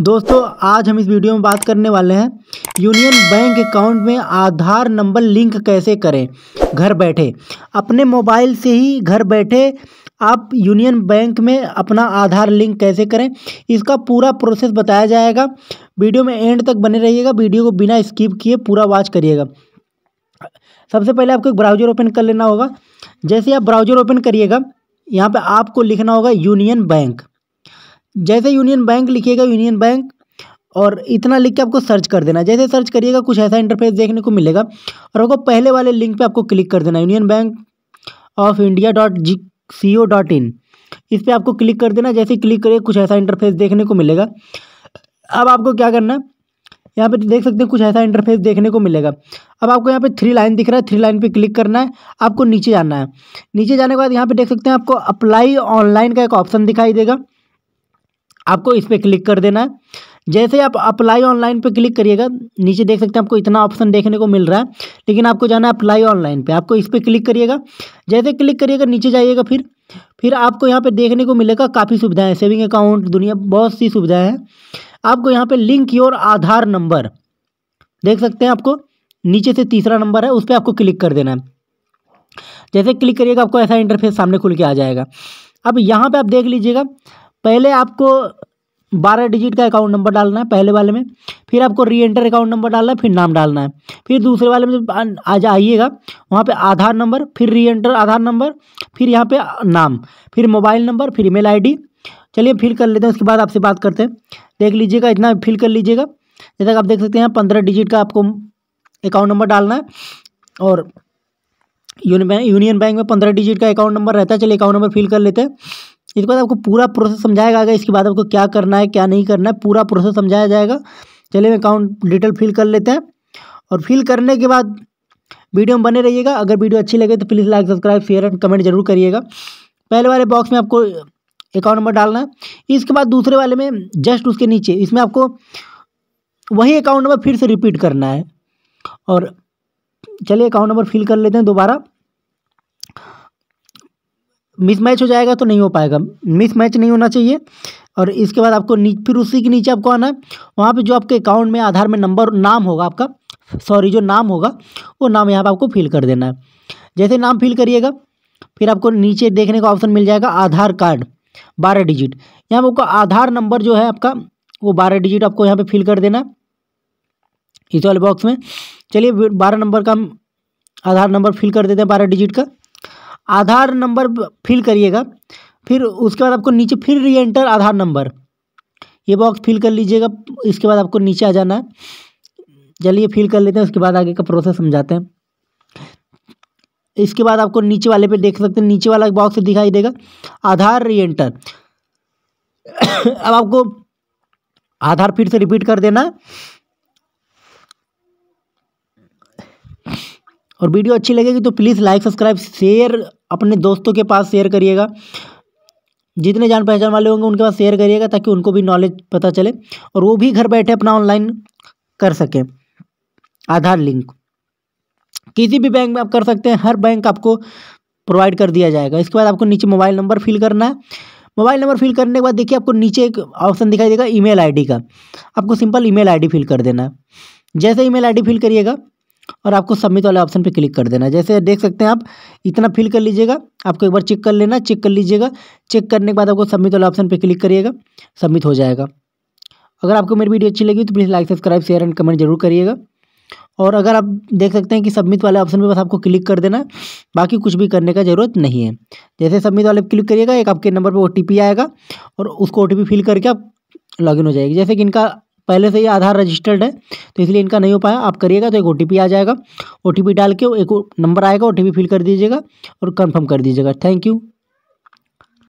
दोस्तों आज हम इस वीडियो में बात करने वाले हैं यूनियन बैंक अकाउंट में आधार नंबर लिंक कैसे करें घर बैठे अपने मोबाइल से ही घर बैठे आप यूनियन बैंक में अपना आधार लिंक कैसे करें इसका पूरा प्रोसेस बताया जाएगा वीडियो में एंड तक बने रहिएगा वीडियो को बिना स्किप किए पूरा वॉच करिएगा सबसे पहले आपको एक ब्राउजर ओपन कर लेना होगा जैसे आप ब्राउजर ओपन करिएगा यहाँ पर आपको लिखना होगा यूनियन बैंक जैसे यूनियन बैंक लिखिएगा यूनियन बैंक और इतना लिख के आपको सर्च कर देना जैसे सर्च करिएगा कुछ ऐसा इंटरफेस देखने को मिलेगा और आपको पहले वाले लिंक पे आपको क्लिक कर देना union bank of India dot G C O dot in इस पर आपको क्लिक कर देना जैसे क्लिक करिए कुछ ऐसा इंटरफेस देखने को मिलेगा अब आपको क्या करना है यहाँ पे देख सकते हैं कुछ ऐसा इंटरफेस देखने को मिलेगा अब आपको यहाँ पे थ्री लाइन दिख रहा है थ्री लाइन पे क्लिक करना है आपको नीचे जाना है नीचे जाने के बाद यहाँ पे देख सकते हैं आपको अप्लाई ऑनलाइन का एक ऑप्शन दिखाई देगा आपको इस पर क्लिक कर देना है जैसे आप अप्लाई ऑनलाइन पे क्लिक करिएगा नीचे देख सकते हैं आपको इतना ऑप्शन देखने को मिल रहा है लेकिन आपको जाना है अप्लाई ऑनलाइन पे आपको इस पर क्लिक करिएगा जैसे क्लिक करिएगा नीचे जाइएगा फिर फिर आपको यहाँ पे देखने को मिलेगा काफ़ी सुविधाएं सेविंग अकाउंट दुनिया बहुत सी सुविधाएं हैं आपको यहाँ पर लिंक योर आधार नंबर देख सकते हैं आपको नीचे से तीसरा नंबर है उस पर आपको क्लिक कर देना है जैसे क्लिक करिएगा आपको ऐसा इंटरफेस सामने खुल के आ जाएगा अब यहाँ पर आप देख लीजिएगा पहले आपको बारह डिजिट का अकाउंट नंबर डालना है पहले वाले में फिर आपको री एंटर अकाउंट नंबर डालना है फिर नाम डालना है फिर दूसरे वाले में जब आ जाइएगा वहाँ पे आधार नंबर फिर री एंटर आधार नंबर फिर यहाँ पे नाम फिर मोबाइल नंबर फिर ईमेल आईडी चलिए फिल कर लेते हैं उसके बाद आपसे बात करते हैं देख लीजिएगा इतना फिल कर लीजिएगा जैसा आप देख सकते हैं पंद्रह डिजिट का आपको अकाउंट नंबर डालना है और यूनियन बैंक में पंद्रह डिजिट का अकाउंट नंबर रहता है चलिए अकाउंट नंबर फिल कर लेते हैं इसके बाद आपको पूरा प्रोसेस समझाया गया इसके बाद आपको क्या करना है क्या नहीं करना है पूरा प्रोसेस समझाया जाएगा चलिए अकाउंट डिटेल फिल कर लेते हैं और फिल करने के बाद वीडियो में बने रहिएगा अगर वीडियो अच्छी लगे तो please like subscribe share and comment जरूर करिएगा पहले वाले बॉक्स में आपको अकाउंट नंबर डालना है इसके बाद दूसरे वाले में जस्ट उसके नीचे इसमें आपको वही अकाउंट नंबर फिर से रिपीट करना है और चलिए अकाउंट नंबर फिल कर लेते हैं दोबारा मिस मैच हो जाएगा तो नहीं हो पाएगा मिस मैच नहीं होना चाहिए और इसके बाद आपको फिर उसी के नीचे आपको आना है वहाँ पे जो आपके अकाउंट में आधार में नंबर नाम होगा आपका सॉरी जो नाम होगा वो नाम यहाँ पर आपको फिल कर देना है जैसे नाम फिल करिएगा फिर आपको नीचे देखने का ऑप्शन मिल जाएगा आधार कार्ड बारह डिजिट यहाँ पर आपको आधार नंबर जो है आपका वो बारह डिजिट आपको यहाँ पर फिल कर देना है इस वाले बॉक्स में चलिए बारह नंबर का आधार नंबर फिल कर देते हैं बारह डिजिट का आधार नंबर फिल करिएगा फिर उसके बाद आपको नीचे फिर री एंटर आधार नंबर ये बॉक्स फिल कर लीजिएगा इसके बाद आपको नीचे आ जाना है चलिए फिल कर लेते हैं उसके बाद आगे का प्रोसेस समझाते हैं इसके बाद आपको नीचे वाले पे देख सकते हैं नीचे वाला बॉक्स दिखाई देगा आधार री एंटर अब आपको आधार फिर से रिपीट कर देना और वीडियो अच्छी लगेगी तो प्लीज़ लाइक सब्सक्राइब शेयर अपने दोस्तों के पास शेयर करिएगा जितने जान पहचान वाले होंगे उनके पास शेयर करिएगा ताकि उनको भी नॉलेज पता चले और वो भी घर बैठे अपना ऑनलाइन कर सकें आधार लिंक किसी भी बैंक में आप कर सकते हैं हर बैंक आपको प्रोवाइड कर दिया जाएगा इसके बाद आपको नीचे मोबाइल नंबर फिल करना है मोबाइल नंबर फिल करने के बाद देखिए आपको नीचे एक ऑप्शन दिखाई देगा ईमेल आईडी का आपको सिंपल ईमेल आईडी फिल कर देना है जैसे ईमेल आईडी फिल करिएगा और आपको सबमिट वाले ऑप्शन पे क्लिक कर देना जैसे देख सकते हैं आप इतना फिल कर लीजिएगा आपको एक बार चेक कर लेना चेक कर लीजिएगा चेक करने के बाद आपको सबमिट वाले ऑप्शन पे क्लिक करिएगा सबमिट हो जाएगा अगर आपको मेरी वीडियो अच्छी लगी तो please like subscribe share and comment जरूर करिएगा और अगर आप देख सकते हैं कि सबमिट वाले ऑप्शन पर बस आपको क्लिक कर देना बाकी कुछ भी करने का ज़रूरत नहीं है जैसे सबमिट वाले क्लिक करिएगा एक आपके नंबर पर ओ आएगा और उसको ओ फिल करके आप लॉगिन हो जाएगी जैसे कि इनका पहले से ही आधार रजिस्टर्ड है तो इसलिए इनका नहीं हो पाया आप करिएगा तो एक ओ आ जाएगा ओ डाल के एक नंबर आएगा ओ फिल कर दीजिएगा और कन्फर्म कर दीजिएगा थैंक यू